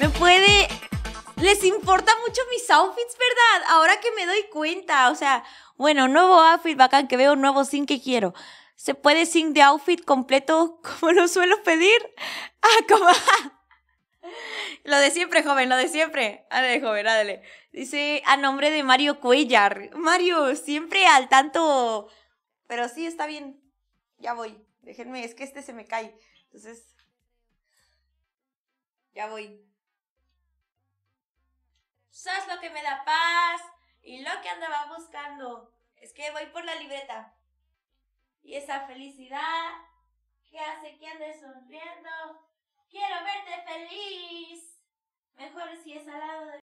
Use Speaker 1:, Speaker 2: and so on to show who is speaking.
Speaker 1: me puede... Les importa mucho mis outfits, ¿verdad? Ahora que me doy cuenta, o sea, bueno, nuevo outfit bacán que veo, nuevo sin que quiero. ¿Se puede sin de outfit completo como lo suelo pedir? Ah, como... Lo de siempre, joven, lo de siempre. Ándale, joven, ándale. Dice a nombre de Mario Cuellar.
Speaker 2: Mario, siempre al tanto. Pero sí, está bien. Ya voy. Déjenme, es que este se me cae. Entonces. Ya voy
Speaker 1: sos lo que me da paz y lo que andaba buscando. Es que voy por la libreta. Y esa felicidad que hace que andes sonriendo. Quiero verte feliz.